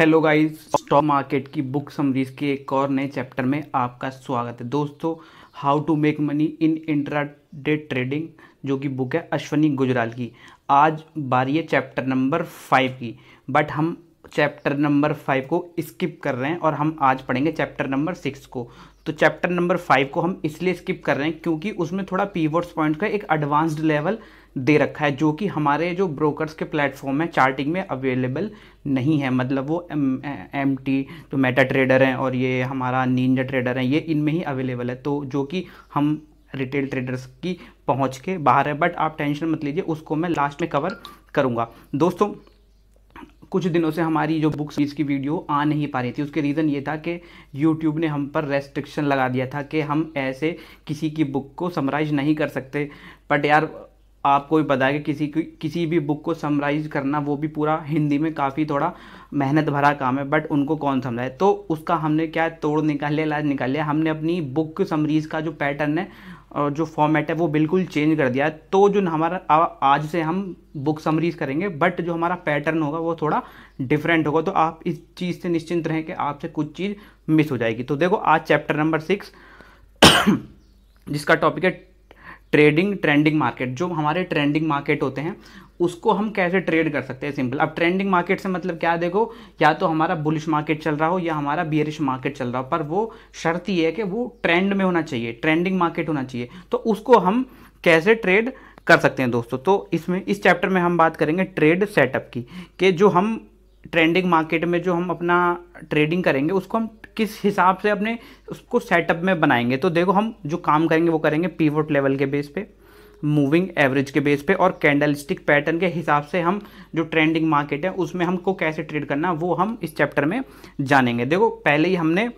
hello guys stock market की book summaries के एक और नए चैप्टर में आपका स्वागत है दोस्तों how to make money in intra trading जो कि बुक है अश्वनी गुजराल की आज बारी है चैप्टर नंबर फाइव की बट हम चैप्टर नंबर फाइव को स्किप कर रहे हैं और हम आज पढ़ेंगे चैप्टर नंबर सिक्स को तो चैप्टर नंबर फाइव को हम इसलिए स्किप कर रहे हैं क्योंकि उसमें थोड़ा पीवर्ड्स पॉइंट का एक एडवांस्ड लेवल दे रखा है जो कि हमारे जो ब्रोकर्स के प्लेटफॉर्म है चार्टिंग में अवेलेबल नहीं है मतलब वो एम टी जो मेटा ट्रेडर हैं और ये हमारा नींजा ट्रेडर है ये इनमें ही अवेलेबल है तो जो कि हम रिटेल ट्रेडर्स की पहुंच के बाहर है बट आप टेंशन मत लीजिए उसको मैं लास्ट में कवर करूँगा दोस्तों कुछ दिनों से हमारी जो बुक्स की वीडियो आ नहीं पा रही थी उसके रीज़न ये था कि यूट्यूब ने हम पर रेस्ट्रिक्शन लगा दिया था कि हम ऐसे किसी की बुक को समराइज नहीं कर सकते बट यार आपको भी पता है कि किसी की किसी भी बुक को समराइज करना वो भी पूरा हिंदी में काफ़ी थोड़ा मेहनत भरा काम है बट उनको कौन समझाए तो उसका हमने क्या तोड़ निकाले इलाज निकाल लिया हमने अपनी बुक समरीज का जो पैटर्न है और जो फॉर्मेट है वो बिल्कुल चेंज कर दिया है तो जो हमारा आज से हम बुक समरीज करेंगे बट जो हमारा पैटर्न होगा वो थोड़ा डिफरेंट होगा तो आप इस चीज़ से निश्चिंत रहें कि आपसे कुछ चीज़ मिस हो जाएगी तो देखो आज चैप्टर नंबर सिक्स जिसका टॉपिक है ट्रेडिंग ट्रेंडिंग मार्केट जो हमारे ट्रेंडिंग मार्केट होते हैं उसको हम कैसे ट्रेड कर सकते हैं सिंपल अब ट्रेंडिंग मार्केट से मतलब क्या देखो या तो हमारा बुलिश मार्केट चल रहा हो या हमारा बियरिश मार्केट चल रहा हो पर वो शर्त ये है कि वो ट्रेंड में होना चाहिए ट्रेंडिंग मार्केट होना चाहिए तो उसको हम कैसे ट्रेड कर सकते हैं दोस्तों तो इसमें इस चैप्टर में हम बात करेंगे ट्रेड सेटअप की कि जो हम ट्रेंडिंग मार्केट में जो हम अपना ट्रेडिंग करेंगे उसको हम किस हिसाब से अपने उसको सेटअप में बनाएंगे तो देखो हम जो काम करेंगे वो करेंगे पीवोट लेवल के बेस पे मूविंग एवरेज के बेस पे और कैंडल स्टिक पैटर्न के हिसाब से हम जो ट्रेंडिंग मार्केट है उसमें हमको कैसे ट्रेड करना वो हम इस चैप्टर में जानेंगे देखो पहले ही हमने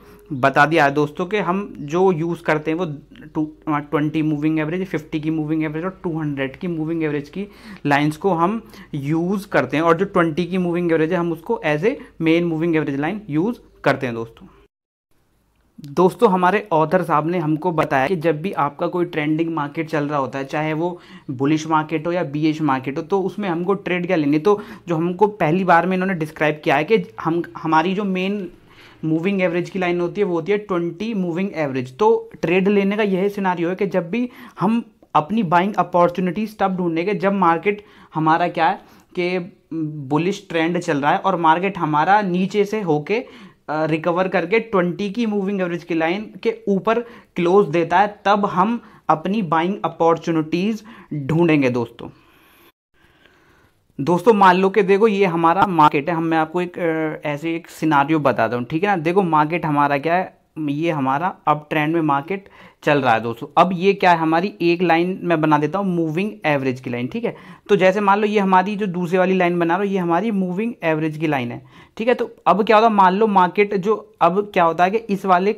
बता दिया है दोस्तों कि हम जो यूज़ करते हैं वो two twenty moving average fifty की मूविंग एवरेज और टू हंड्रेड की मूविंग एवरेज की लाइंस को हम यूज़ करते हैं और जो ट्वेंटी की मूविंग एवरेज है हम उसको as a main moving average line use करते हैं दोस्तों दोस्तों हमारे ऑथर साहब ने हमको बताया कि जब भी आपका कोई ट्रेंडिंग मार्केट चल रहा होता है चाहे वो बुलिश मार्केट हो या बीएच मार्केट हो तो उसमें हमको ट्रेड क्या लेनी तो जो हमको पहली बार में इन्होंने डिस्क्राइब किया है कि हम हमारी जो मेन मूविंग एवरेज की लाइन होती है वो होती है ट्वेंटी मूविंग एवरेज तो ट्रेड लेने का यही सिनारी है कि जब भी हम अपनी बाइंग अपॉर्चुनिटीज़ तब ढूंढने के जब मार्केट हमारा क्या है कि बुलिश ट्रेंड चल रहा है और मार्केट हमारा नीचे से होके रिकवर करके 20 की मूविंग एवरेज की लाइन के ऊपर क्लोज देता है तब हम अपनी बाइंग अपॉर्चुनिटीज़ ढूंढेंगे दोस्तों दोस्तों मान लो कि देखो ये हमारा मार्केट है हम मैं आपको एक ऐसे एक सिनारियो बताता हूँ ठीक है ना देखो मार्केट हमारा क्या है ये हमारा अप ट्रेंड में मार्केट चल रहा है दोस्तों अब ये क्या है हमारी एक लाइन मैं बना देता हूँ मूविंग एवरेज की लाइन ठीक है तो जैसे मान लो ये हमारी जो दूसरी वाली लाइन बना रहा हूँ ये हमारी मूविंग एवरेज की लाइन है ठीक है तो अब क्या होता है मान लो मार्केट जो अब क्या होता है कि इस वाले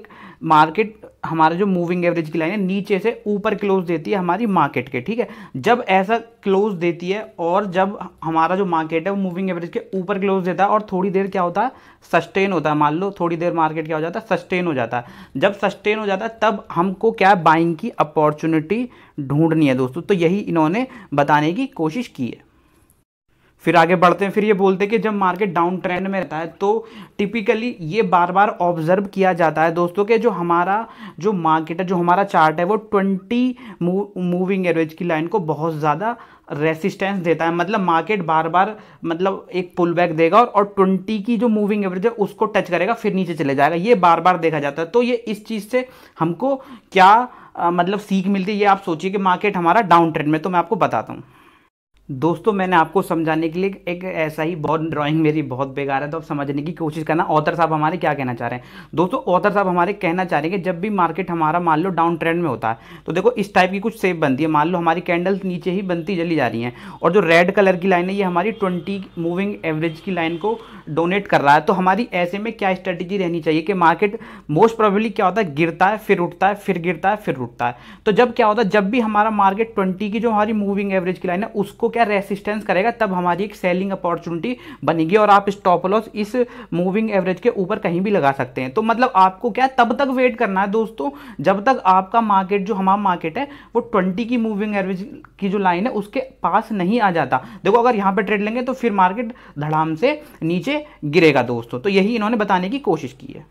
मार्केट हमारा जो मूविंग एवरेज की लाइन है नीचे से ऊपर क्लोज देती है हमारी मार्केट के ठीक है जब ऐसा क्लोज देती है और जब हमारा जो मार्केट है वो मूविंग एवरेज के ऊपर क्लोज देता है और थोड़ी देर क्या होता है सस्टेन होता है मान लो थोड़ी देर मार्केट क्या हो जाता है सस्टेन हो जाता है जब सस्टेन हो जाता है तब हमको क्या बाइंग की अपॉर्चुनिटी ढूंढनी है दोस्तों तो यही इन्होंने बताने की कोशिश की है फिर आगे बढ़ते हैं फिर ये बोलते हैं कि जब मार्केट डाउन ट्रेंड में रहता है तो टिपिकली ये बार बार ऑब्जर्व किया जाता है दोस्तों के जो हमारा जो मार्केट है जो हमारा चार्ट है वो ट्वेंटी मूविंग एवरेज की लाइन को बहुत ज़्यादा रेसिस्टेंस देता है मतलब मार्केट बार बार मतलब एक पुल बैक देगा और और ट्वेंटी की जो मूविंग एवरेज है उसको टच करेगा फिर नीचे चले जाएगा ये बार बार देखा जाता है तो ये इस चीज़ से हमको क्या आ, मतलब सीख मिलती है ये आप सोचिए कि मार्केट हमारा डाउन ट्रेंड में तो मैं आपको बताता हूँ दोस्तों मैंने आपको समझाने के लिए एक ऐसा ही बहुत ड्राइंग मेरी बहुत बेकार है तो आप समझने की कोशिश करना ऑथर साहब हमारे क्या कहना चाह रहे हैं दोस्तों ऑथर साहब हमारे कहना चाह रहे हैं कि जब भी मार्केट हमारा मान लो डाउन ट्रेंड में होता है तो देखो इस टाइप की कुछ सेप बनती है मान लो हमारी कैंडल्स नीचे ही बनती चली जा रही हैं और जो रेड कलर की लाइन है ये हमारी ट्वेंटी मूविंग एवरेज की लाइन को डोनेट कर रहा है तो हमारी ऐसे में क्या स्ट्रेटेजी रहनी चाहिए कि मार्केट मोस्ट प्रॉबली क्या होता है गिरता है फिर उठता है फिर गिरता है फिर उठता है तो जब क्या होता है जब भी हमारा मार्केट ट्वेंटी की जो हमारी मूविंग एवरेज की लाइन है उसको क्या रेसिस्टेंस करेगा तब हमारी एक सेलिंग अपॉर्चुनिटी बनेगी और आप स्टॉप लॉस इस मूविंग एवरेज के ऊपर कहीं भी लगा सकते हैं तो मतलब आपको क्या तब तक वेट करना है दोस्तों जब तक आपका मार्केट जो हमारा मार्केट है वो ट्वेंटी की मूविंग एवरेज की जो लाइन है उसके पास नहीं आ जाता देखो अगर यहाँ पर ट्रेड लेंगे तो फिर मार्केट धड़ाम से नीचे गिरेगा दोस्तों तो यही इन्होंने बताने की कोशिश की है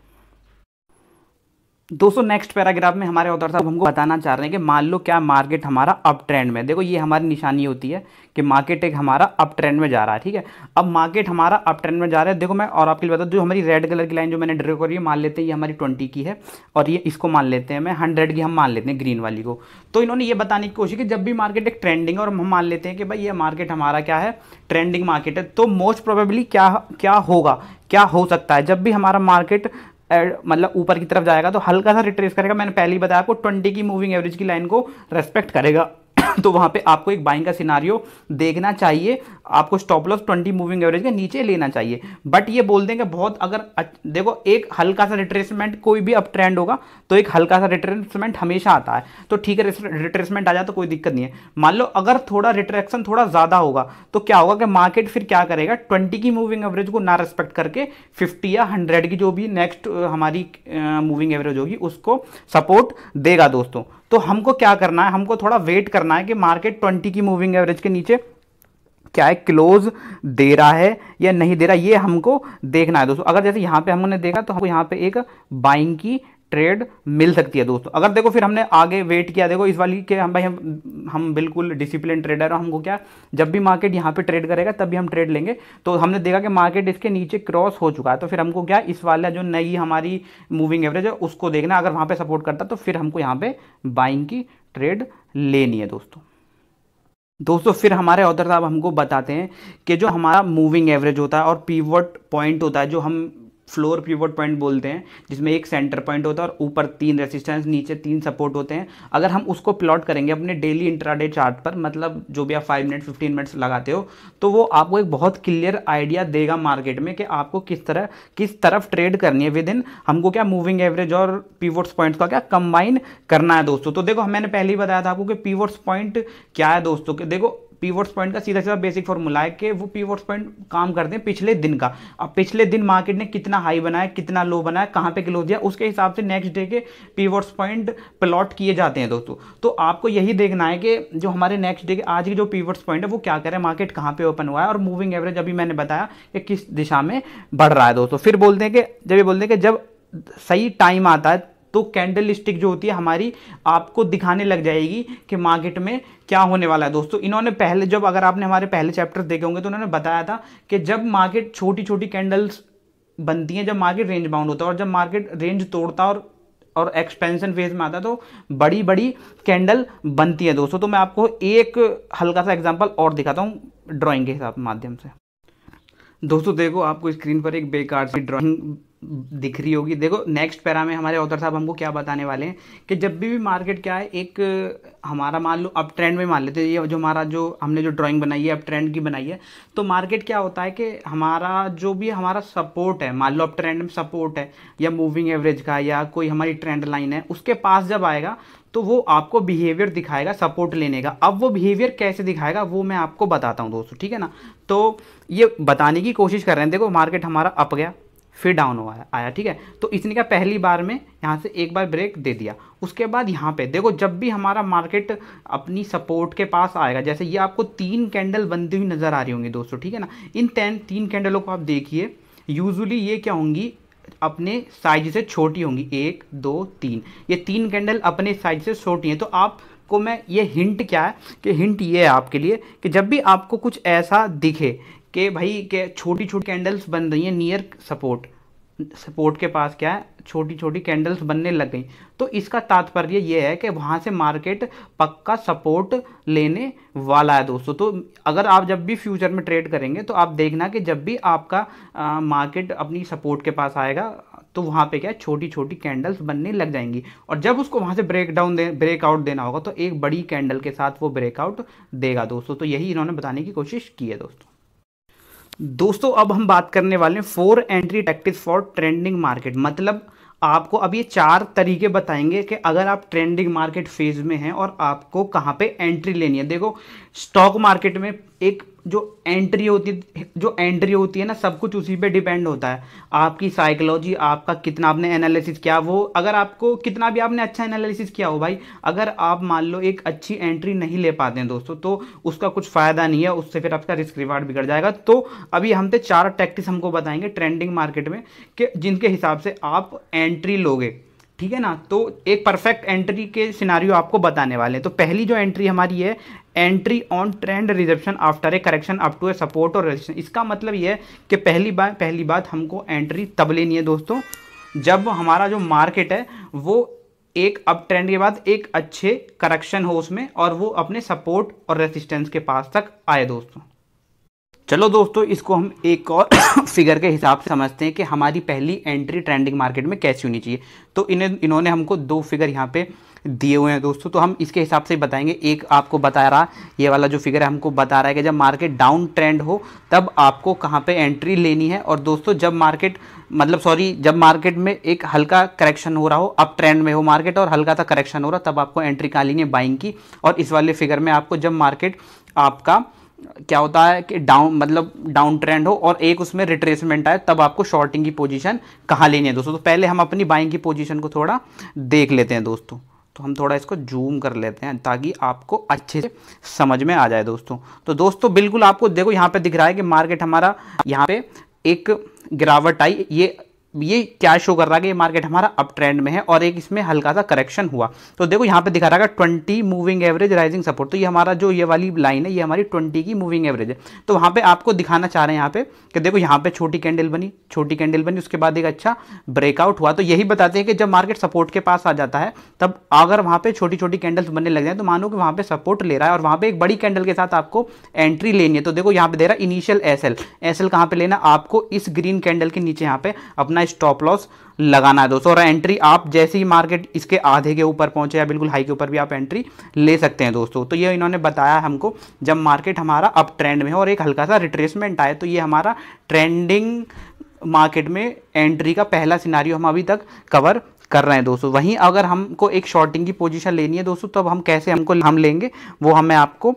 दोस्तों नेक्स्ट पैराग्राफ में हमारे ऑथर साहब हमको बताना चाह रहे हैं कि मान लो क्या मार्केट हमारा अप ट्रेंड में देखो ये हमारी निशानी होती है कि मार्केट एक हमारा अप ट्रेंड में जा रहा है ठीक है अब मार्केट हमारा अप ट्रेंड में जा रहा है देखो मैं और आपके लिए बता जो हमारी रेड कलर की लाइन जो मैंने ड्रॉ करी है मान लेते हैं ये हमारी ट्वेंटी की है और ये इसको मान लेते हैं मैं हंड्रेड की हम मान लेते हैं ग्रीन वाली को तो इन्होंने ये बताने की कोशिश की जब भी मार्केट एक ट्रेंडिंग और हम मान लेते हैं कि भाई ये मार्केट हमारा क्या है ट्रेंडिंग मार्केट है तो मोस्ट प्रोबेबली क्या क्या होगा क्या हो सकता है जब भी हमारा मार्केट मतलब ऊपर की तरफ जाएगा तो हल्का सा रिट्रेस करेगा मैंने पहले ही बताया आपको ट्वेंटी की मूविंग एवरेज की लाइन को रेस्पेक्ट करेगा तो वहाँ पे आपको एक बाइंग का सिनारियो देखना चाहिए आपको stop loss twenty moving average के नीचे लेना चाहिए बट ये बोल देंगे बहुत अगर देखो एक हल्का सा रिट्रेसमेंट कोई भी अप ट्रेंड होगा तो एक हल्का सा रिट्रेसमेंट हमेशा आता है तो ठीक है रिट्रेसमेंट आ जाए तो कोई दिक्कत नहीं है मान लो अगर थोड़ा रिट्रैक्शन थोड़ा ज़्यादा होगा तो क्या होगा कि मार्केट फिर क्या करेगा ट्वेंटी की मूविंग एवरेज को ना रिस्पेक्ट करके फिफ्टी या हंड्रेड की जो भी नेक्स्ट हमारी मूविंग एवरेज होगी उसको सपोर्ट देगा दोस्तों तो हमको क्या करना है हमको थोड़ा वेट करना है कि मार्केट ट्वेंटी की मूविंग एवरेज के नीचे क्या है क्लोज दे रहा है या नहीं दे रहा ये हमको देखना है दोस्तों अगर जैसे यहाँ पे हमने देखा तो हमको यहाँ पे एक बाइंग की ट्रेड मिल सकती है दोस्तों अगर देखो फिर हमने आगे वेट किया देखो इस वाली के हम भाई हम हम बिल्कुल डिसिप्लिन ट्रेडर हैं हमको क्या जब भी मार्केट यहाँ पे ट्रेड करेगा तब भी हम ट्रेड लेंगे तो हमने देखा कि मार्केट इसके नीचे क्रॉस हो चुका है तो फिर हमको क्या इस वाला जो नई हमारी मूविंग एवरेज है उसको देखना अगर वहाँ पर सपोर्ट करता तो फिर हमको यहाँ पर बाइंग की ट्रेड लेनी है दोस्तों दोस्तों फिर हमारे औदर साहब हमको बताते हैं कि जो हमारा मूविंग एवरेज होता है और पीवट पॉइंट होता है जो हम फ्लोर पिवट पॉइंट बोलते हैं जिसमें एक सेंटर पॉइंट होता है और ऊपर तीन रेसिस्टेंस नीचे तीन सपोर्ट होते हैं अगर हम उसको प्लॉट करेंगे अपने डेली इंट्राडे चार्ट पर मतलब जो भी आप फाइव मिनट फिफ्टीन मिनट्स लगाते हो तो वो आपको एक बहुत क्लियर आइडिया देगा मार्केट में कि आपको किस तरह किस तरफ ट्रेड करनी है विद इन हमको क्या मूविंग एवरेज और पीवोट्स पॉइंट्स का क्या कंबाइन करना है दोस्तों तो देखो मैंने पहले ही बताया था आपको कि पीवोट्स पॉइंट क्या है दोस्तों कि देखो पीवर्स पॉइंट का सीधा सीधा बेसिक फॉर्मूला है कि वो पीवर्स पॉइंट काम करते हैं पिछले दिन का अब पिछले दिन मार्केट ने कितना हाई बनाया कितना लो बनाया कहाँ पे क्लो दिया उसके हिसाब से नेक्स्ट डे के पीवर्स पॉइंट प्लॉट किए जाते हैं दोस्तों तो आपको यही देखना है कि जो हमारे नेक्स्ट डे के आज के जो पीवर्स पॉइंट है वो क्या करें मार्केट कहाँ पर ओपन हुआ है और मूविंग एवरेज अभी मैंने बताया कि किस दिशा में बढ़ रहा है दोस्तों फिर बोलते हैं कि जब ये बोलते हैं कि जब सही टाइम आता है तो कैंडल स्टिक जो होती है हमारी आपको दिखाने लग जाएगी कि मार्केट में क्या होने वाला है दोस्तों इन्होंने पहले जब अगर आपने हमारे पहले चैप्टर देखे होंगे तो उन्होंने बताया था कि जब मार्केट छोटी छोटी कैंडल्स बनती हैं जब मार्केट रेंज बाउंड होता है और जब मार्केट रेंज तोड़ता और और एक्सपेंशन फेज में आता है तो बड़ी बड़ी कैंडल बनती है दोस्तों तो मैं आपको एक हल्का सा एग्जांपल और दिखाता हूँ ड्राइंग के हिसाब माध्यम से दोस्तों देखो आपको स्क्रीन पर एक बेकार सी ड्राइंग दिख रही होगी देखो नेक्स्ट पैरा में हमारे ऑथर साहब हमको क्या बताने वाले हैं कि जब भी भी मार्केट क्या है एक हमारा मान लो अब ट्रेंड में मान लेते हैं जो हमारा जो हमने जो ड्राइंग बनाई है अब ट्रेंड की बनाई है तो मार्केट क्या होता है कि हमारा जो भी हमारा सपोर्ट है मान लो अब ट्रेंड में सपोर्ट है या मूविंग एवरेज का या कोई हमारी ट्रेंड लाइन है उसके पास जब आएगा तो वो आपको बिहेवियर दिखाएगा सपोर्ट लेने का अब वो बिहेवियर कैसे दिखाएगा वो मैं आपको बताता हूँ दोस्तों ठीक है ना तो ये बताने की कोशिश कर रहे हैं देखो मार्केट हमारा अप गया फिर डाउन हुआ आया ठीक है तो इसने क्या पहली बार में यहाँ से एक बार ब्रेक दे दिया उसके बाद यहाँ पे देखो जब भी हमारा मार्केट अपनी सपोर्ट के पास आएगा जैसे ये आपको तीन कैंडल बनती हुई नज़र आ रही होंगी दोस्तों ठीक है ना इन तीन तीन कैंडलों को आप देखिए यूजली ये क्या होंगी अपने साइज से छोटी होंगी एक दो तीन ये तीन कैंडल अपने साइज से छोटी हैं तो आप को मैं ये हिंट क्या है कि हिंट ये है आपके लिए कि जब भी आपको कुछ ऐसा दिखे कि भाई के छोटी छोटी कैंडल्स बन रही हैं नियर सपोर्ट सपोर्ट के पास क्या है छोटी छोटी कैंडल्स बनने लग गई तो इसका तात्पर्य ये है कि वहाँ से मार्केट पक्का सपोर्ट लेने वाला है दोस्तों तो अगर आप जब भी फ्यूचर में ट्रेड करेंगे तो आप देखना कि जब भी आपका आ, मार्केट अपनी सपोर्ट के पास आएगा तो वहाँ पे क्या है छोटी छोटी कैंडल्स बनने लग जाएंगी और जब उसको वहाँ से ब्रेक डाउन दे ब्रेकआउट देना होगा तो एक बड़ी कैंडल के साथ वो ब्रेकआउट देगा दोस्तों तो यही इन्होंने बताने की कोशिश की है दोस्तों दोस्तों अब हम बात करने वाले हैं four entry tactics for trending market मतलब आपको अब ये चार तरीके बताएंगे कि अगर आप ट्रेंडिंग मार्केट फेज में हैं और आपको कहाँ पे एंट्री लेनी है देखो स्टॉक मार्केट में एक जो एंट्री होती है जो एंट्री होती है ना सब कुछ उसी पे डिपेंड होता है आपकी साइकोलॉजी आपका कितना आपने एनालिसिस किया वो अगर आपको कितना भी आपने अच्छा एनालिसिस किया हो भाई अगर आप मान लो एक अच्छी एंट्री नहीं ले पाते हैं दोस्तों तो उसका कुछ फ़ायदा नहीं है उससे फिर आपका रिस्क रिवार्ड बिगड़ जाएगा तो अभी हम तो चार टैक्टिस हमको बताएंगे ट्रेंडिंग मार्केट में कि जिनके हिसाब से आप एंट्री लोगे ठीक है ना तो एक परफेक्ट एंट्री के सिनारियो आपको बताने वाले हैं तो पहली जो एंट्री हमारी है entry on trend reservation after a correction up to a support और रेजिस्टेंस इसका मतलब ये है कि पहली बार पहली बात हमको एंट्री तब लेनी है दोस्तों जब हमारा जो मार्केट है वो एक अप ट्रेंड के बाद एक अच्छे करेक्शन हो उसमें और वो अपने सपोर्ट और रेसिस्टेंस के पास तक आए दोस्तों चलो दोस्तों इसको हम एक और फिगर के हिसाब से समझते हैं कि हमारी पहली एंट्री ट्रेंडिंग मार्केट में कैसी होनी चाहिए तो इन्हें इन्होंने हमको दो फिगर यहाँ पे दिए हुए हैं दोस्तों तो हम इसके हिसाब से बताएंगे एक आपको बता रहा ये वाला जो फिगर है हमको बता रहा है कि जब मार्केट डाउन ट्रेंड हो तब आपको कहाँ पे एंट्री लेनी है और दोस्तों जब मार्केट मतलब सॉरी जब मार्केट में एक हल्का करेक्शन हो रहा हो अप ट्रेंड में हो मार्केट और हल्का सा करेक्शन हो रहा तब आपको एंट्री कहाँ लेनी है बाइंग की और इस वाले फिगर में आपको जब मार्केट आपका क्या होता है कि डाउन मतलब डाउन ट्रेंड हो और एक उसमें रिट्रेसमेंट आए तब आपको शॉर्टिंग की पोजीशन कहाँ लेनी है दोस्तों तो पहले हम अपनी बाइंग की पोजीशन को थोड़ा देख लेते हैं दोस्तों तो हम थोड़ा इसको जूम कर लेते हैं ताकि आपको अच्छे से समझ में आ जाए दोस्तों तो दोस्तों बिल्कुल आपको देखो यहाँ पर दिख रहा है कि मार्केट हमारा यहाँ पे एक गिरावट आई ये ये क्या शो कर रहा है कि ये मार्केट हमारा अप ट्रेंड में है और एक इसमें हल्का सा करेक्शन हुआ तो देखो यहाँ पे दिखा रहा है twenty moving average rising support तो ये हमारा जो ये वाली लाइन है ये हमारी ट्वेंटी की मूविंग एवरेज है तो वहाँ पे आपको दिखाना चाह रहे हैं यहाँ पे कि देखो यहाँ पे छोटी कैंडल बनी छोटी कैंडल बनी उसके बाद एक अच्छा ब्रेकआउट हुआ तो यही बताते हैं कि जब मार्केट सपोर्ट के पास आ जाता है तब अगर वहाँ पर छोटी छोटी कैंडल्स बनने लग जाए तो मानो कि वहाँ पर सपोर्ट ले रहा है और वहाँ पर एक बड़ी कैंडल के साथ आपको एंट्री लेनी है तो देखो यहाँ पे दे रहा है initial S L S L कहाँ पर लेना आपको इस ग्रीन कैंडल के नीचे यहाँ पे अपना अपना स्टॉप लॉस लगाना है दोस्तों और एंट्री आप जैसे ही मार्केट इसके आधे के ऊपर पहुंचे या बिल्कुल हाई के ऊपर भी आप एंट्री ले सकते हैं दोस्तों तो ये इन्होंने बताया हमको जब मार्केट हमारा अप ट्रेंड में हो और एक हल्का सा रिट्रेसमेंट आए तो ये हमारा ट्रेंडिंग मार्केट में एंट्री का पहला सिनारी हम अभी तक कवर कर रहे हैं दोस्तों वहीं अगर हमको एक शॉर्टिंग की पोजीशन लेनी है दोस्तों तो हम कैसे हमको हम लेंगे वो हम मैं आपको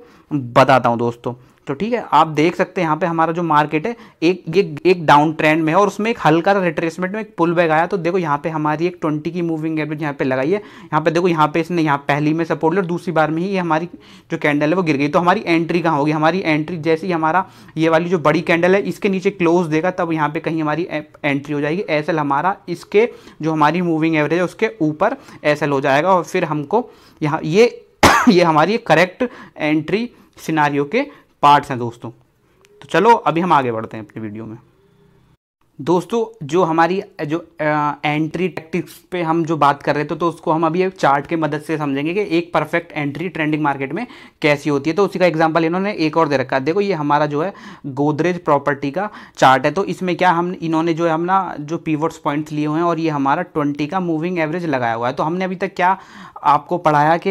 बताता हूँ दोस्तों तो ठीक है आप देख सकते हैं यहाँ पे हमारा जो मार्केट है एक ये एक डाउन ट्रेंड में है और उसमें एक हल्का सा रिट्रेसमेंट में एक पुल बैग आया तो देखो यहाँ पे हमारी एक ट्वेंटी की मूविंग एवरेज यहाँ पे लगाई है यहाँ पे देखो यहाँ पे इसने यहाँ पहली में सपोर्ट लिया और दूसरी बार में ही ये हमारी जो कैंडल है वो गिर गई तो हमारी एंट्री कहाँ होगी हमारी एंट्री जैसी हमारा ये वाली जो बड़ी कैंडल है इसके नीचे क्लोज देगा तब यहाँ पर कहीं हमारी एंट्री हो जाएगी एस हमारा इसके जो हमारी मूविंग एवरेज है उसके ऊपर एस हो जाएगा और फिर हमको यहाँ ये ये हमारी करेक्ट एंट्री सिनारियों के पार्ट्स हैं दोस्तों तो चलो अभी हम आगे बढ़ते हैं अपनी वीडियो में दोस्तों जो हमारी जो एंट्री टैक्टिक्स पे हम जो बात कर रहे थे तो उसको हम अभी एक चार्ट के मदद से समझेंगे कि एक परफेक्ट एंट्री ट्रेंडिंग मार्केट में कैसी होती है तो उसी का एग्जांपल इन्होंने एक और दे रखा है देखो ये हमारा जो है गोदरेज प्रॉपर्टी का चार्ट है तो इसमें क्या हम इन्होंने जो है हम ना जो पीवर्ड्स पॉइंट्स लिए हुए हैं और ये हमारा ट्वेंटी का मूविंग एवरेज लगाया हुआ है तो हमने अभी तक क्या आपको पढ़ाया कि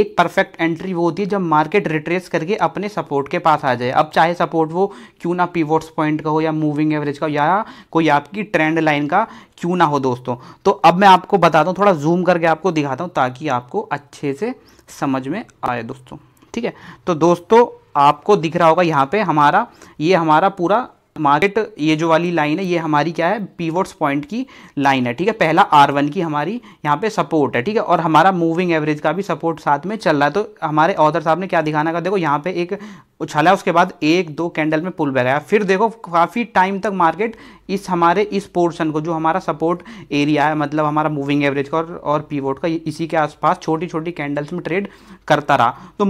एक परफेक्ट एंट्री वो होती है जब मार्केट रिट्रेस करके अपने सपोर्ट के पास आ जाए अब चाहे सपोर्ट वो क्यों ना पीवर्ड्स पॉइंट का हो या मूविंग एवरेज का हो या कोई आपकी ट्रेंड लाइन का क्यों ना हो दोस्तों तो अब मैं आपको बताता हूँ थोड़ा जूम करके आपको दिखाता हूँ ताकि आपको अच्छे से समझ में आए दोस्तों ठीक है तो दोस्तों आपको दिख रहा होगा यहाँ पे हमारा ये हमारा पूरा मार्केट ये जो वाली लाइन है ये हमारी क्या है पीवोट्स पॉइंट की लाइन है ठीक है पहला आर वन की हमारी यहाँ पे सपोर्ट है ठीक है और हमारा मूविंग एवरेज का भी सपोर्ट साथ में चल रहा है तो हमारे ऑथर साहब ने क्या दिखाना का देखो यहाँ पे एक उछाला उसके बाद एक दो कैंडल में पुल बैक फिर देखो काफ़ी टाइम तक मार्केट इस हमारे इस पोर्शन को जो हमारा सपोर्ट एरिया है मतलब हमारा मूविंग एवरेज का और, और पीवोट का इसी के आसपास छोटी छोटी कैंडल्स में ट्रेड करता रहा तो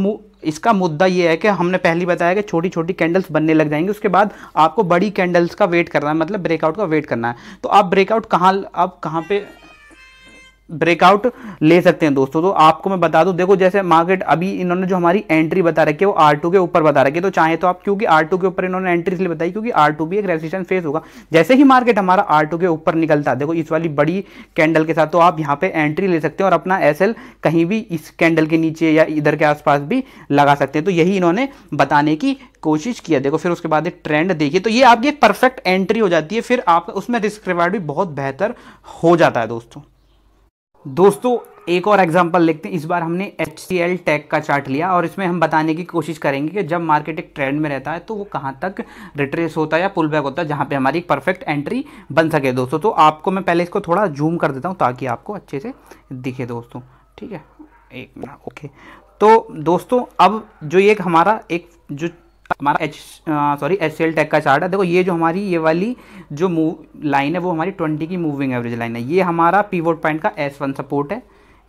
इसका मुद्दा ये है कि हमने पहली बताया कि छोटी छोटी कैंडल्स बनने लग जाएंगी उसके बाद आपको बड़ी कैंडल्स का वेट करना है मतलब ब्रेकआउट का वेट करना है तो आप ब्रेकआउट कहाँ आप कहाँ पे ब्रेकआउट ले सकते हैं दोस्तों तो आपको मैं बता दूं देखो जैसे मार्केट अभी इन्होंने जो हमारी एंट्री बता रखी है वो आर टू के ऊपर बता रखी है तो चाहे तो आप क्योंकि आर टू के ऊपर इन्होंने एंट्री इसलिए बताई क्योंकि आर टू भी एक रेजिस्टेंस फेस होगा जैसे ही मार्केट हमारा आर टू के ऊपर निकलता देखो इस वाली बड़ी कैंडल के साथ तो आप यहाँ पे एंट्री ले सकते हैं और अपना एस कहीं भी इस कैंडल के नीचे या इधर के आसपास भी लगा सकते हैं तो यही इन्होंने बताने की कोशिश किया देखो फिर उसके बाद एक ट्रेंड देखिए तो ये आपकी एक परफेक्ट एंट्री हो जाती है फिर आप उसमें रिस्क रिवार्ड भी बहुत बेहतर हो जाता है दोस्तों दोस्तों एक और एग्जांपल देखते हैं इस बार हमने एच सी एल टैग का चार्ट लिया और इसमें हम बताने की कोशिश करेंगे कि जब मार्केट एक ट्रेंड में रहता है तो वो कहाँ तक रिट्रेस होता है या पुल बैक होता है जहाँ पे हमारी परफेक्ट एंट्री बन सके दोस्तों तो आपको मैं पहले इसको थोड़ा जूम कर देता हूँ ताकि आपको अच्छे से दिखे दोस्तों ठीक है एक ओके तो दोस्तों अब जो ये हमारा एक जो हमारा H sorry H C L tag का चार्ट है देखो ये जो हमारी ये वाली जो मूव लाइन है वो हमारी ट्वेंटी की मूविंग एवरेज लाइन है ये हमारा पीवोट पॉइंट का एस वन सपोर्ट है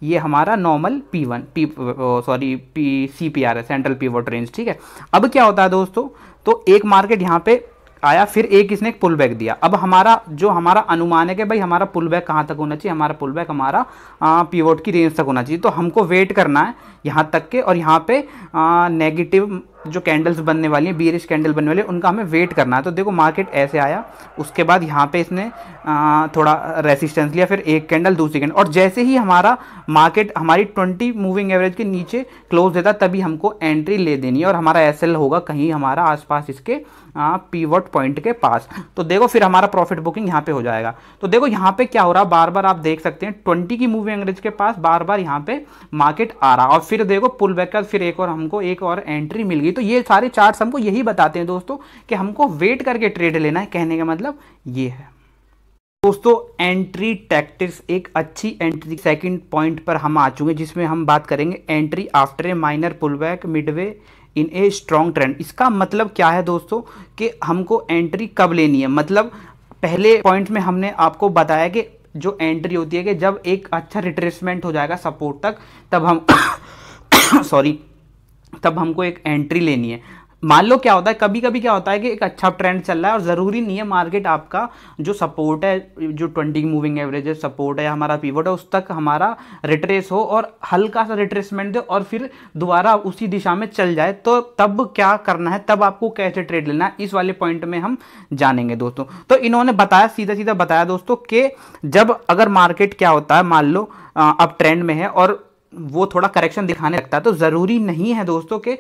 ये हमारा normal P one P sorry P C P R है सेंट्रल वोट रेंज ठीक है अब क्या होता है दोस्तों तो एक मार्केट यहाँ पे आया फिर एक इसने एक पुल बैक दिया अब हमारा जो हमारा अनुमान है कि भाई हमारा पुल बैक कहाँ तक होना चाहिए हमारा पुल बैक हमारा पीवोट की रेंज तक होना चाहिए तो हमको वेट करना है यहाँ तक के और यहाँ पे नेगेटिव जो कैंडल्स बनने वाली हैं बीरिश कैंडल बनने वाले उनका हमें वेट करना है तो देखो मार्केट ऐसे आया उसके बाद यहाँ पे इसने आ, थोड़ा रेसिस्टेंस लिया फिर एक कैंडल दूसरी कैंडल और जैसे ही हमारा मार्केट हमारी ट्वेंटी मूविंग एवरेज के नीचे क्लोज देता तभी हमको एंट्री ले देनी है और हमारा एस होगा कहीं हमारा आसपास इसके पीवट पॉइंट के पास तो देखो फिर हमारा प्रॉफिट बुकिंग यहाँ पे हो जाएगा तो देखो यहाँ पे क्या हो रहा बार बार आप देख सकते हैं ट्वेंटी की मूविंग एवरेज के पास बार बार यहाँ पे मार्केट आ रहा और फिर देखो पुल बैक का फिर एक और हमको एक और एंट्री मिल गई होगी तो ये सारे चार्ट्स हमको यही बताते हैं दोस्तों कि हमको वेट करके ट्रेड लेना है कहने का मतलब ये है दोस्तों एंट्री टैक्टिक्स एक अच्छी एंट्री सेकंड पॉइंट पर हम आ चुके जिसमें हम बात करेंगे entry after a minor pullback midway in a strong trend इसका मतलब क्या है दोस्तों कि हमको एंट्री कब लेनी है मतलब पहले पॉइंट में हमने आपको बताया कि जो एंट्री होती है कि जब एक अच्छा रिट्रेसमेंट हो जाएगा सपोर्ट तक तब हम सॉरी तब हमको एक एंट्री लेनी है मान लो क्या होता है कभी कभी क्या होता है कि एक अच्छा ट्रेंड चल रहा है और ज़रूरी नहीं है मार्केट आपका जो सपोर्ट है जो ट्वेंटी मूविंग एवरेज है सपोर्ट है हमारा पीवर्ड है उस तक हमारा रिट्रेस हो और हल्का सा रिट्रेसमेंट दे और फिर दोबारा उसी दिशा में चल जाए तो तब क्या करना है तब आपको कैसे ट्रेड लेना है इस वाले पॉइंट में हम जानेंगे दोस्तों तो इन्होंने बताया सीधा सीधा बताया दोस्तों कि जब अगर मार्केट क्या होता है मान लो अब ट्रेंड में है और वो थोड़ा करेक्शन दिखाने लगता है तो ज़रूरी नहीं है दोस्तों के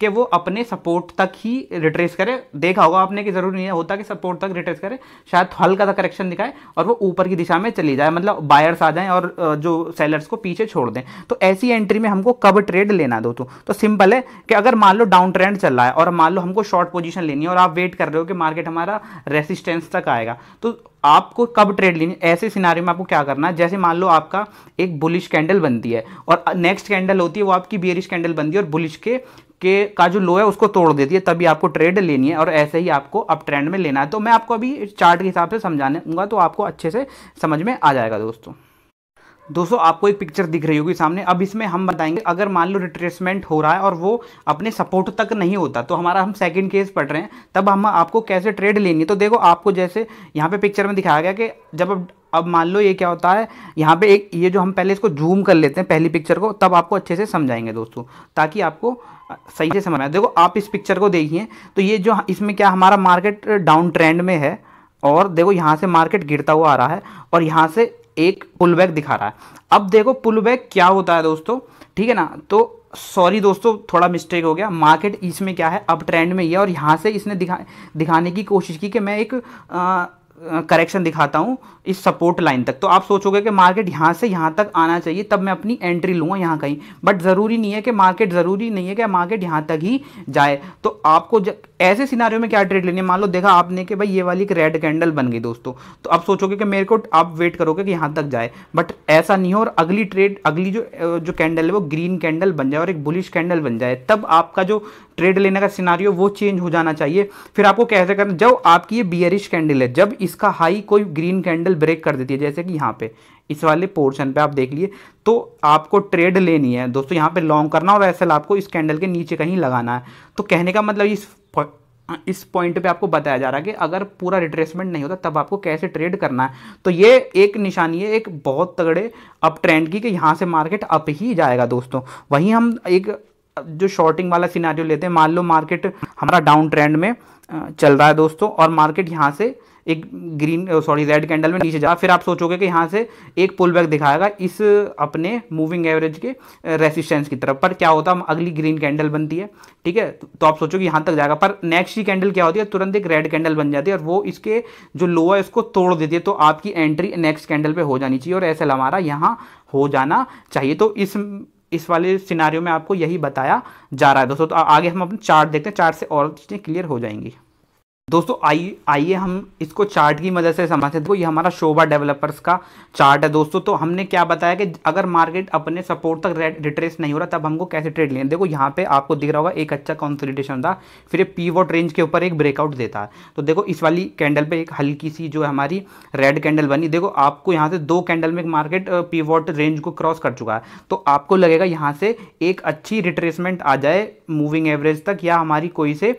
कि वो अपने सपोर्ट तक ही रिट्रेस करे देखा होगा आपने कि ज़रूरी नहीं होता कि सपोर्ट तक रिट्रेस करे शायद हल्का सा करेक्शन दिखाए और वो ऊपर की दिशा में चली जाए मतलब बायर्स आ जाएं और जो सेलर्स को पीछे छोड़ दें तो ऐसी एंट्री में हमको कब ट्रेड लेना दोस्तों तो सिंपल है कि अगर मान लो डाउन ट्रेंड चल रहा है और मान लो हमको शॉर्ट पोजिशन लेनी है और आप वेट कर रहे हो कि मार्केट हमारा रेसिस्टेंस तक आएगा तो आपको कब ट्रेड लेनी ऐसे सिनारी में आपको क्या करना है जैसे मान लो आपका एक बुलिश कैंडल बनती है और नेक्स्ट कैंडल होती है वो आपकी बियरिश कैंडल बनती है और बुलिश के के का जो लो है उसको तोड़ देती है तभी आपको ट्रेड लेनी है और ऐसे ही आपको अब ट्रेंड में लेना है तो मैं आपको अभी चार्ट के हिसाब से समझाने दूंगा तो आपको अच्छे से समझ में आ जाएगा दोस्तों दोस्तों आपको एक पिक्चर दिख रही होगी सामने अब इसमें हम बताएंगे अगर मान लो रिट्रेसमेंट हो रहा है और वो अपने सपोर्ट तक नहीं होता तो हमारा हम सेकंड केस पढ़ रहे हैं तब हम आपको कैसे ट्रेड लेनी तो देखो आपको जैसे यहाँ पे पिक्चर में दिखाया गया कि जब अब अब मान लो ये क्या होता है यहाँ पे एक ये जो हम पहले इसको जूम कर लेते हैं पहली पिक्चर को तब आपको अच्छे से समझाएंगे दोस्तों ताकि आपको सही से समझ आए देखो आप इस पिक्चर को देखिए तो ये जो इसमें क्या हमारा मार्केट डाउन ट्रेंड में है और देखो यहाँ से मार्केट गिरता हुआ आ रहा है और यहाँ से एक पुल बैक दिखा रहा है अब देखो पुल बैक क्या होता है दोस्तों ठीक है ना तो सॉरी दोस्तों थोड़ा मिस्टेक हो गया मार्केट इसमें क्या है अब ट्रेंड में ही है और यहाँ से इसने दिखा दिखाने की कोशिश की कि मैं एक करेक्शन दिखाता हूँ इस सपोर्ट लाइन तक तो आप सोचोगे कि मार्केट यहाँ से यहाँ तक आना चाहिए तब मैं अपनी एंट्री लूँगा यहाँ कहीं बट ज़रूरी नहीं है कि मार्केट ज़रूरी नहीं है कि मार्केट यहाँ तक ही जाए तो आपको ऐसे सिनारियों में क्या ट्रेड लेनी है मान लो देखा आपने कि भाई ये वाली एक रेड कैंडल बन गई दोस्तों तो अब सोचोगे कि मेरे को आप वेट करोगे कि यहाँ तक जाए बट ऐसा नहीं हो और अगली ट्रेड अगली जो जो कैंडल है वो ग्रीन कैंडल बन जाए और एक बुलिश कैंडल बन जाए तब आपका जो ट्रेड लेने का सिनारियो वो चेंज हो जाना चाहिए फिर आपको कैसे करना जब आपकी ये बियरिश कैंडल है जब इसका हाई कोई ग्रीन कैंडल ब्रेक कर देती है जैसे कि यहाँ पे इस वाले पोर्शन पे आप देख लिए तो आपको ट्रेड लेनी है दोस्तों यहाँ पे लॉन्ग करना और एस आपको इस कैंडल के नीचे कहीं लगाना है तो कहने का मतलब इस इस पॉइंट पे आपको बताया जा रहा है कि अगर पूरा रिट्रेसमेंट नहीं होता तब आपको कैसे ट्रेड करना है तो ये एक निशानी है एक बहुत तगड़े अप ट्रेंड की कि यहाँ से मार्केट अप ही जाएगा दोस्तों वहीं हम एक जो शॉर्टिंग वाला सिनारियो लेते हैं मान लो मार्केट हमारा डाउन ट्रेंड में चल रहा है दोस्तों और मार्केट यहाँ से एक ग्रीन सॉरी रेड कैंडल में नीचे जा फिर आप सोचोगे कि यहाँ से एक पुल बैक दिखाएगा इस uh, अपने मूविंग एवरेज के रेसिस्टेंस uh, की तरफ पर क्या होता है अगली ग्रीन कैंडल बनती है ठीक है तो, तो आप सोचोगे यहाँ तक जाएगा पर नेक्स्ट ही कैंडल क्या होती है तुरंत एक रेड कैंडल बन जाती है और वो इसके जो लो है उसको तोड़ देती है तो आपकी एंट्री नेक्स्ट कैंडल पर हो जानी चाहिए और ऐसे हमारा यहाँ हो जाना चाहिए तो इस इस वाले सिनारियों में आपको यही बताया जा रहा है दोस्तों तो आगे हम अपने चार्ट देखते हैं चार्ट से और चीज़ें क्लियर हो जाएंगी दोस्तों आइए आइए हम इसको चार्ट की मदद से समझते हैं देखो ये हमारा शोभा डेवलपर्स का चार्ट है दोस्तों तो हमने क्या बताया कि अगर मार्केट अपने सपोर्ट तक रिट्रेस नहीं हो रहा तब हमको कैसे ट्रेड लेना देखो यहाँ पे आपको दिख रहा होगा एक अच्छा कॉन्सोलिडेशन था फिर पी वोट रेंज के ऊपर एक ब्रेकआउट देता है तो देखो इस वाली कैंडल पर एक हल्की सी जो है हमारी रेड कैंडल बनी देखो आपको यहाँ से दो कैंडल में मार्केट पी वोट रेंज को क्रॉस कर चुका है तो आपको लगेगा यहाँ से एक अच्छी रिट्रेसमेंट आ जाए मूविंग एवरेज तक या हमारी कोई से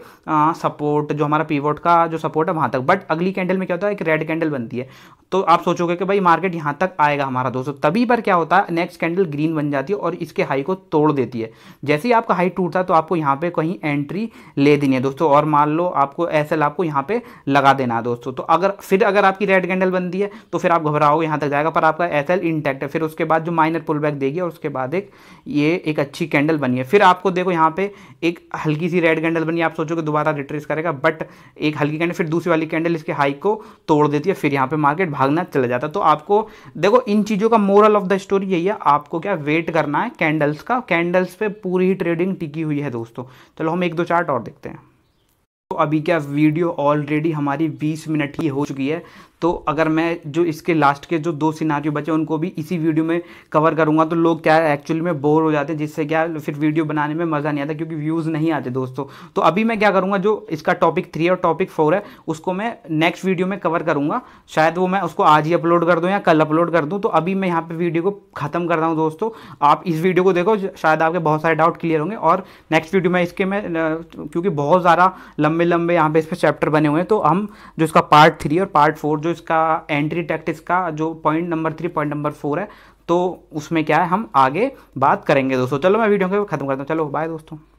सपोर्ट जो हमारा पी वोट सपोर्ट का जो सपोर्ट है वहाँ तक बट अगली कैंडल में क्या होता है एक रेड कैंडल बनती है तो आप सोचोगे कि भाई मार्केट यहाँ तक आएगा हमारा दोस्तों तो तभी पर क्या होता है नेक्स्ट कैंडल ग्रीन बन जाती है और इसके हाई को तोड़ देती है जैसे ही आपका हाई टूटता है तो आपको यहाँ पर कहीं एंट्री ले देनी है दोस्तों और मान लो आपको एस आपको यहाँ पर लगा देना है दोस्तों तो अगर फिर अगर आपकी रेड कैंडल बनती है तो फिर आप घबराओगे यहाँ तक जाएगा पर आपका एस इंटैक्ट है फिर उसके बाद जो माइनर पुल बैक देगी और उसके बाद एक ये एक अच्छी कैंडल बनी है फिर आपको देखो यहाँ पर एक हल्की सी रेड कैंडल बनी आप सोचोगे दोबारा रिट्रेस करेगा बट एक एक हल्की कैंडल फिर दूसरी वाली कैंडल इसके हाई को तोड़ देती है फिर यहाँ पे मार्केट भागना चला जाता है तो आपको देखो इन चीज़ों का मोरल ऑफ द स्टोरी यही है आपको क्या वेट करना है कैंडल्स का कैंडल्स पे पूरी ही ट्रेडिंग टिकी हुई है दोस्तों चलो हम एक दो चार्ट और देखते हैं तो अभी क्या वीडियो ऑलरेडी हमारी 20 मिनट ही हो चुकी है तो अगर मैं जो इसके लास्ट के जो दो सिनारियों बचे उनको भी इसी वीडियो में कवर करूँगा तो लोग क्या एक्चुअली में बोर हो जाते जिससे क्या फिर वीडियो बनाने में मज़ा नहीं आता क्योंकि व्यूज़ नहीं आते दोस्तों तो अभी मैं क्या करूँगा जो इसका टॉपिक थ्री और टॉपिक फोर है उसको मैं नेक्स्ट वीडियो में कवर करूँगा शायद वो मैं उसको आज ही अपलोड कर दूँ या कल अपलोड कर दूँ तो अभी मैं यहाँ पर वीडियो को ख़त्म कर रहा हूँ दोस्तों आप इस वीडियो को देखो शायद आपके बहुत सारे डाउट क्लियर होंगे और नेक्स्ट वीडियो में इसके मैं क्योंकि बहुत ज़्यादा लंबे लंबे यहाँ पे इस पर चैप्टर बने हुए हैं तो हम जो इसका पार्ट थ्री और पार्ट फोर जो इसका एंट्री टैक्ट इसका जो point number three point number four है तो उसमें क्या है हम आगे बात करेंगे दोस्तों चलो मैं वीडियो को ख़त्म करता हूँ चलो बाय दोस्तों